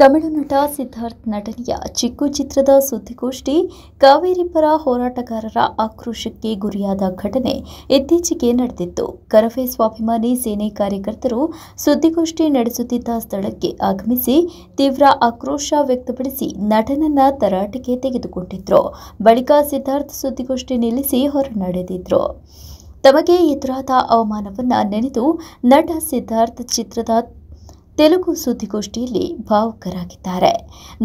ತಮಿಳು ನಟ ಸಿದ್ಧಾರ್ಥ್ ನಟನೆಯ ಚಿಕ್ಕು ಚಿತ್ರದ ಸುದ್ದಿಗೋಷ್ಠಿ ಕಾವೇರಿ ಪರ ಹೋರಾಟಗಾರರ ಆಕ್ರೋಶಕ್ಕೆ ಗುರಿಯಾದ ಘಟನೆ ಇತ್ತೀಚೆಗೆ ನಡೆದಿತ್ತು ಕರಫೆ ಸ್ವಾಭಿಮಾನಿ ಸೇನೆ ಕಾರ್ಯಕರ್ತರು ಸುದ್ದಿಗೋಷ್ಠಿ ನಡೆಸುತ್ತಿದ್ದ ಸ್ಥಳಕ್ಕೆ ಆಗಮಿಸಿ ತೀವ್ರ ಆಕ್ರೋಶ ವ್ಯಕ್ತಪಡಿಸಿ ನಟನನ್ನ ತರಾಟೆಗೆ ತೆಗೆದುಕೊಂಡಿದ್ರು ಬಳಿಕ ಸಿದ್ಧಾರ್ಥ್ ಸುದ್ದಿಗೋಷ್ಠಿ ನಿಲ್ಲಿಸಿ ನಡೆದಿದ್ರು ತಮಗೆ ಎದುರಾದ ಅವಮಾನವನ್ನು ನೆನೆದು ನಟ ಸಿದ್ಧಾರ್ಥ್ ಚಿತ್ರದ ತೆಲುಗು ಸುದ್ದಿಗೋಷ್ಠಿಯಲ್ಲಿ ಭಾವುಕರಾಗಿದ್ದಾರೆ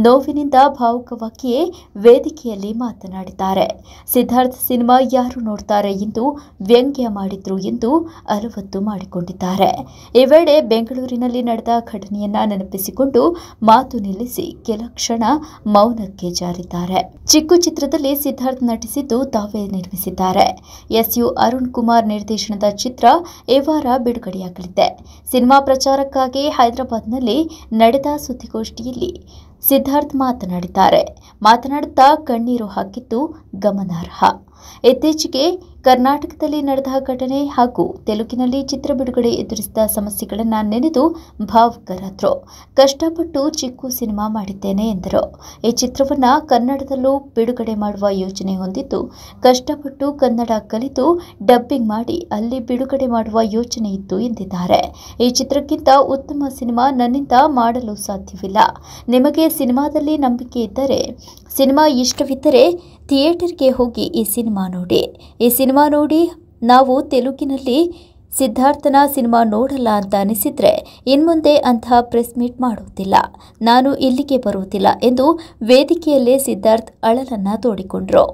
ನೋವಿನಿಂದ ಭಾವುಕವಾಗಿಯೇ ವೇದಿಕೆಯಲ್ಲಿ ಮಾತನಾಡಿದ್ದಾರೆ ಸಿದ್ಧಾರ್ಥ ಸಿನಿಮಾ ಯಾರು ನೋಡ್ತಾರೆ ಎಂದು ವ್ಯಂಗ್ಯ ಮಾಡಿದ್ರು ಎಂದು ಅರವತ್ತು ಮಾಡಿಕೊಂಡಿದ್ದಾರೆ ಈ ವೇಳೆ ಬೆಂಗಳೂರಿನಲ್ಲಿ ನಡೆದ ಘಟನೆಯನ್ನ ನೆನಪಿಸಿಕೊಂಡು ಮಾತು ನಿಲ್ಲಿಸಿ ಕೆಲ ಕ್ಷಣ ಮೌನಕ್ಕೆ ಜಾರಿದ್ದಾರೆ ಚಿಕ್ಕು ಚಿತ್ರದಲ್ಲಿ ಸಿದ್ಧಾರ್ಥ್ ನಟಿಸಿದ್ದು ತಾವೇ ನಿರ್ಮಿಸಿದ್ದಾರೆ ಎಸ್ ಯು ಅರುಣ್ ಕುಮಾರ್ ನಿರ್ದೇಶನದ ಚಿತ್ರ ಈ ವಾರ ಬಿಡುಗಡೆಯಾಗಲಿದೆ ಸಿನಿಮಾ ಪ್ರಚಾರಕ್ಕಾಗಿ ಹೈದರಾಬಾದ್ ಹೈದರಾಬಾದ್ನಲ್ಲಿ ನಡೆದ ಸುದ್ದಿಗೋಷ್ಠಿಯಲ್ಲಿ ಸಿದ್ಧಾರ್ಥ್ ಮಾತನಾಡಿದ್ದಾರೆ ಮಾತನಾಡುತ್ತಾ ಕಣ್ಣೀರು ಹಾಕಿದ್ದು ಗಮನಾರ್ಹ ಇತ್ತೀಚೆಗೆ ಕರ್ನಾಟಕದಲ್ಲಿ ನಡೆದ ಘಟನೆ ಹಾಗೂ ತೆಲುಗಿನಲ್ಲಿ ಚಿತ್ರ ಬಿಡುಗಡೆ ಎದುರಿಸಿದ ಸಮಸ್ಯೆಗಳನ್ನು ನೆನೆದು ಭಾವಕರಾದ್ರು ಕಷ್ಟಪಟ್ಟು ಚಿಕ್ಕು ಸಿನಿಮಾ ಮಾಡಿದ್ದೇನೆ ಎಂದರು ಈ ಚಿತ್ರವನ್ನು ಕನ್ನಡದಲ್ಲೂ ಬಿಡುಗಡೆ ಮಾಡುವ ಯೋಚನೆ ಹೊಂದಿದ್ದು ಕಷ್ಟಪಟ್ಟು ಕನ್ನಡ ಕಲಿತು ಡಬ್ಬಿಂಗ್ ಮಾಡಿ ಅಲ್ಲಿ ಬಿಡುಗಡೆ ಮಾಡುವ ಯೋಚನೆ ಇತ್ತು ಎಂದಿದ್ದಾರೆ ಈ ಚಿತ್ರಕ್ಕಿಂತ ಉತ್ತಮ ಸಿನಿಮಾ ನನ್ನಿಂದ ಮಾಡಲು ಸಾಧ್ಯವಿಲ್ಲ ನಿಮಗೆ ಸಿನಿಮಾದಲ್ಲಿ ನಂಬಿಕೆ ಇದ್ದರೆ ಸಿನಿಮಾ ಇಷ್ಟವಿದ್ದರೆ ಥಿಯೇಟರ್ಗೆ ಹೋಗಿ ಈ ಸಿನಿಮಾ ನೋಡಿ ಈ ಸಿನಿಮಾ ನೋಡಿ ನಾವು ತೆಲುಗಿನಲ್ಲಿ ಸಿದ್ಧಾರ್ಥನ ಸಿನಿಮಾ ನೋಡಲ್ಲ ಅಂತ ಅನಿಸಿದರೆ ಇನ್ಮುಂದೆ ಅಂತಹ ಪ್ರೆಸ್ ಮೀಟ್ ಮಾಡುವುದಿಲ್ಲ ನಾನು ಇಲ್ಲಿಗೆ ಬರುವುದಿಲ್ಲ ಎಂದು ವೇದಿಕೆಯಲ್ಲೇ ಸಿದ್ಧಾರ್ಥ್ ಅಳಲನ್ನು ತೋಡಿಕೊಂಡರು